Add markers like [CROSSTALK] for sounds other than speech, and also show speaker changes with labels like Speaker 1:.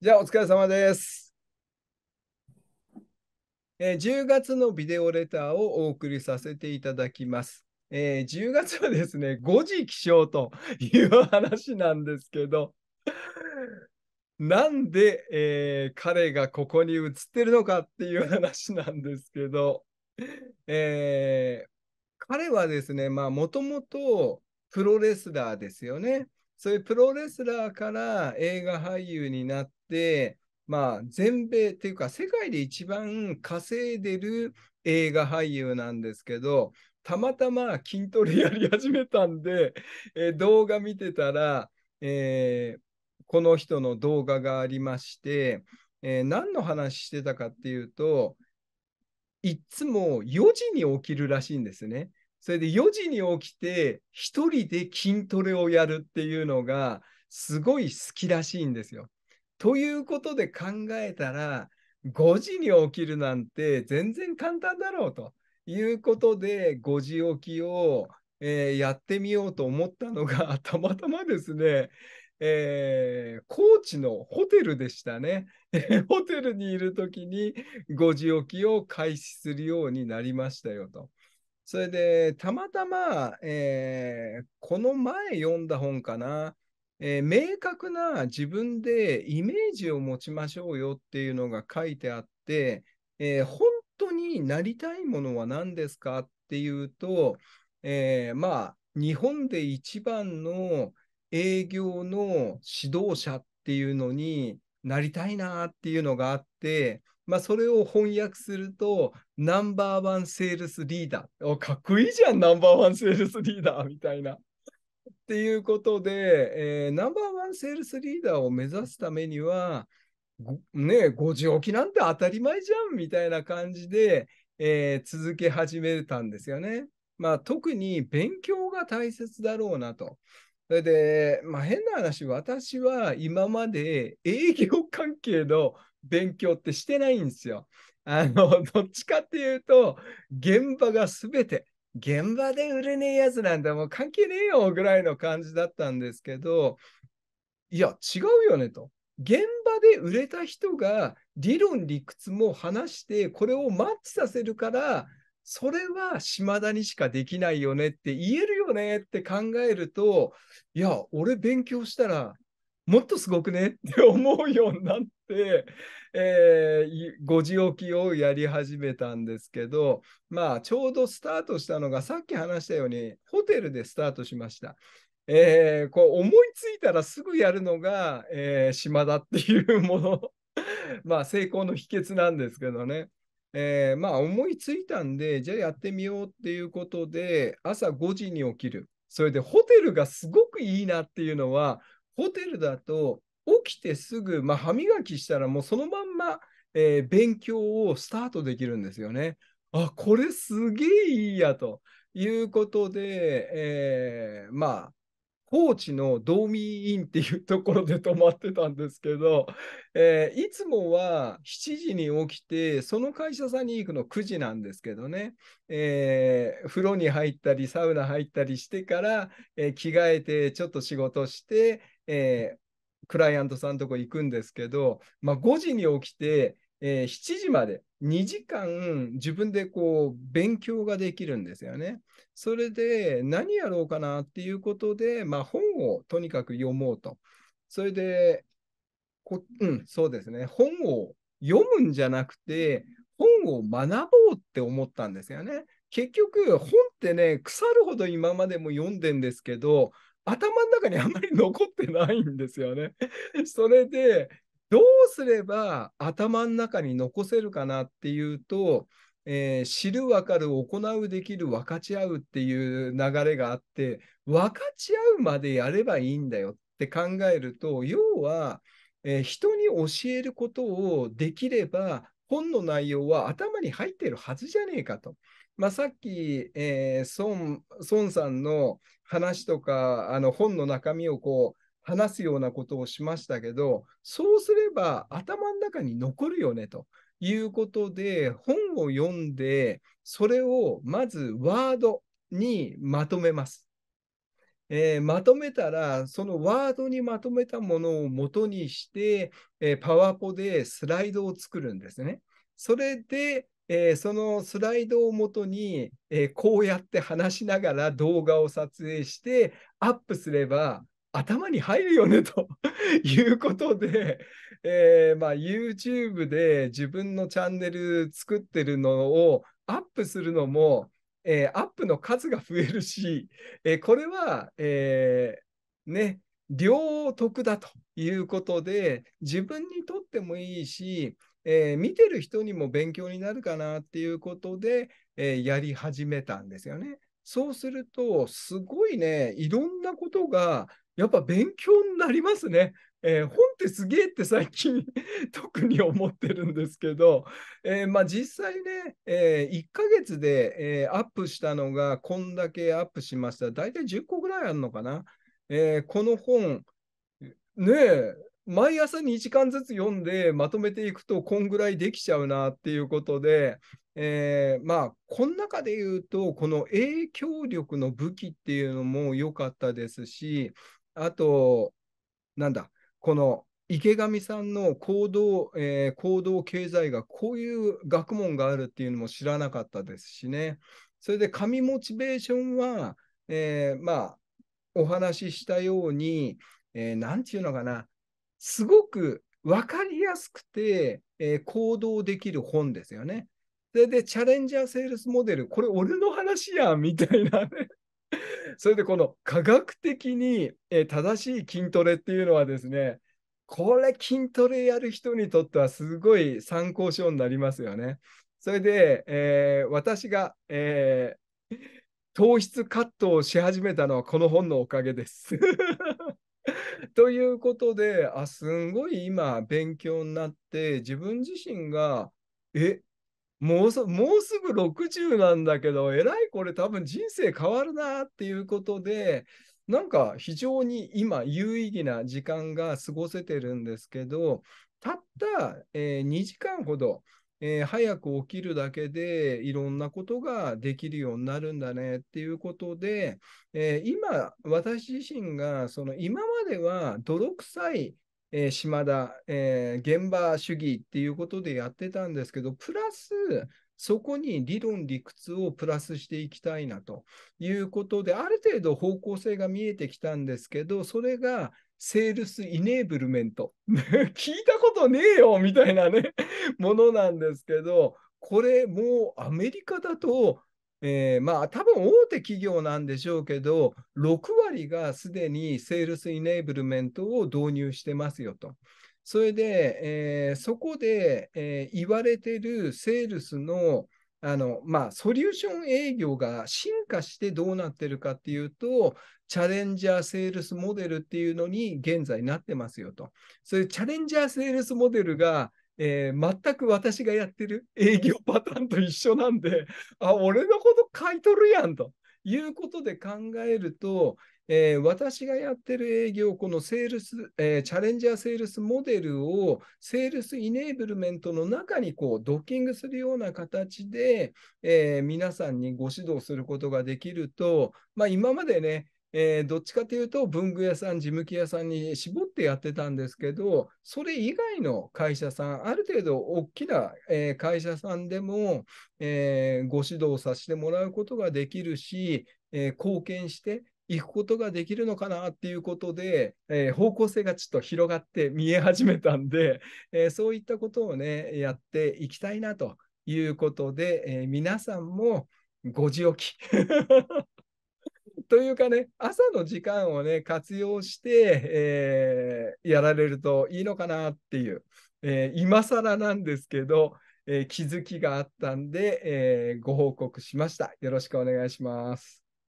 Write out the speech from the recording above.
Speaker 1: じゃあ、お疲れ様です、えー。10月のビデオレターをお送りさせていただきます。えー、10月はですね、5時起床という話なんですけど、なんで、えー、彼がここに映ってるのかっていう話なんですけど、えー、彼はですね、もともとプロレスラーですよね。そういうプロレスラーから映画俳優になって、、まあ、全米っていうか、世界で一番稼いでる映画俳優なんですけど、たまたま筋トレやり始めたんで、えー、動画見てたら、えー、この人の動画がありまして、えー、何の話してたかっていうと、いつも4時に起きるらしいんですね。それで4時に起きて、1人で筋トレをやるっていうのが、すごい好きらしいんですよ。ということで考えたら、5時に起きるなんて全然簡単だろうということで、5時起きを、えー、やってみようと思ったのが、[LAUGHS] たまたまですね、えー、高知のホテルでしたね。ホテルにいるときに5時起きを開始するようになりましたよと。それで、たまたま、えー、この前読んだ本かな。えー、明確な自分でイメージを持ちましょうよっていうのが書いてあって、えー、本当になりたいものは何ですかっていうと、えー、まあ、日本で一番の営業の指導者っていうのになりたいなっていうのがあって、まあ、それを翻訳すると、ナンバーワンセールスリーダー。おかっこいいじゃん、ナンバーワンセールスリーダーみたいな。っていうことで、えー、ナンバーワンセールスリーダーを目指すためには、ね、5時起きなんて当たり前じゃんみたいな感じで、えー、続け始めたんですよね。まあ、特に勉強が大切だろうなと。それで、まあ、変な話、私は今まで営業関係の勉強ってしてないんですよ。あの、どっちかっていうと、現場が全て、現場で売れねえやつなんてもう関係ねえよぐらいの感じだったんですけど、いや、違うよねと。現場で売れた人が理論理屈も話して、これをマッチさせるから、それは島田にしかできないよねって言えるよねって考えると、いや、俺勉強したらもっとすごくね [LAUGHS] って思うようになって、えー、ご時置きをやり始めたんですけど、まあ、ちょうどスタートしたのが、さっき話したように、ホテルでスタートしました。えー、こう思いついたらすぐやるのが、えー、島だっていうもの、[LAUGHS] まあ、成功の秘訣なんですけどね。えー、まあ、思いついたんで、じゃあやってみようっていうことで、朝5時に起きる。それでホテルがすごくいいなっていうのは、ホテルだと、起きてすぐ、まあ、歯磨きしたらもうそのまんま、えー、勉強をスタートできるんですよね。あ、これすげえいいやということで、えー、まあ、高知の道民院っていうところで泊まってたんですけど、えー、いつもは7時に起きて、その会社さんに行くの9時なんですけどね、えー、風呂に入ったり、サウナ入ったりしてから、えー、着替えて、ちょっと仕事して、えー、クライアントさんのとこ行くんですけど、まあ、5時に起きて、えー、7時まで2時間自分でこう勉強ができるんですよね。それで何やろうかなっていうことで、まあ、本をとにかく読もうと。それでこ、うん、そうですね、本を読むんじゃなくて、本を学ぼうって思ったんですよね。結局、本ってね、腐るほど今までも読んでんですけど、頭の中にあんまり残ってないんですよね。[LAUGHS] それで、どうすれば頭の中に残せるかなっていうと、えー、知る、分かる、行う、できる、分かち合うっていう流れがあって、分かち合うまでやればいいんだよって考えると、要は、えー、人に教えることをできれば、本の内容は頭に入っているはずじゃねえかと。まあ、さっき、えー、孫孫さんの話とかあの本の中身をこう話すようなことをしましたけどそうすれば頭の中に残るよねということで本を読んでそれをまずワードにまとめます。えー、まとめたら、そのワードにまとめたものを元にして、えパワポでスライドを作るんですね。それで、えー、そのスライドをもとに、えー、こうやって話しながら動画を撮影してアップすれば頭に入るよねと [LAUGHS] いうことで、えー、まあ、YouTube で自分のチャンネル作ってるのをアップするのも、えアップの数が増えるし、えこれは、えね、両得だということで自分にとってもいいしえー、見てる人にも勉強になるかなっていうことで、えー、やり始めたんですよね。そうすると、すごいね、いろんなことが、やっぱ勉強になりますね。えー、本ってすげえって最近 [LAUGHS] 特に思ってるんですけど、えー、まあ、実際ね、えー、1ヶ月で、えアップしたのがこんだけアップしました。大体10個ぐらいあるのかな。えこの本、ねえ、毎朝2時間ずつ読んでまとめていくとこんぐらいできちゃうなっていうことで、えー、まあこの中で言うとこの影響力の武器っていうのも良かったですしあとなんだこの池上さんの行動、えー、行動経済学こういう学問があるっていうのも知らなかったですしねそれで紙モチベーションは、えー、まあお話ししたように、えー、て言うのかなすごく分かりやすくて、えー、行動できる本ですよね。それで、チャレンジャーセールスモデル、これ俺の話やんみたいな、ね、[LAUGHS] それで、この科学的に、えー、正しい筋トレっていうのはですね、これ筋トレやる人にとってはすごい参考書になりますよね。それで、えー、私が、えー、糖質カットをし始めたのはこの本のおかげです。[LAUGHS] ということで、あ、すごい今、勉強になって、自分自身が、え、もうすもうすぐ60なんだけど、えらいこれ多分人生変わるなっていうことで、なんか非常に今有意義な時間が過ごせてるんですけど、たった、えー、2時間ほどえー、早く起きるだけでいろんなことができるようになるんだねっていうことで、えー、今、私自身がその今までは泥臭い、えー、島田、え現場主義っていうことでやってたんですけど、プラスそこに理論理屈をプラスしていきたいなということで、ある程度方向性が見えてきたんですけど、それがセールスイネーブルメント。[LAUGHS] 聞いたことねえよみたいなね、[LAUGHS] ものなんですけど、これもうアメリカだと、えー、まあ多分大手企業なんでしょうけど、6割がすでにセールスイネーブルメントを導入してますよと。それで、えー、そこで、えー、言われてるセールスの、あのまあ、ソリューション営業が進化してどうなってるかっていうと、チャレンジャーセールスモデルっていうのに現在なってますよと。そういうチャレンジャーセールスモデルが、えー、全く私がやってる営業パターンと一緒なんで、あ、俺のこと買い取るやんということで考えると、えー、私がやってる営業、このセールス、えー、チャレンジャーセールスモデルを、セールスイネーブルメントの中にこうドッキングするような形で、えー、皆さんにご指導することができると、まあ、今までね、えー、どっちかというと文具屋さん、事務機屋さんに絞ってやってたんですけど、それ以外の会社さん、ある程度大きな、えー、会社さんでも、えー、ご指導させてもらうことができるし、え貢献して、行くことができるのかなっていうことで、えー、方向性がちょっと広がって見え始めたんで、[LAUGHS] えー、そういったことをね、やっていきたいなということで、えー、皆さんもご時起き。[LAUGHS] というかね、朝の時間をね、活用して、えやられるといいのかなっていう、え今更なんですけど、え気づきがあったんで、えご報告しました。よろしくお願いします。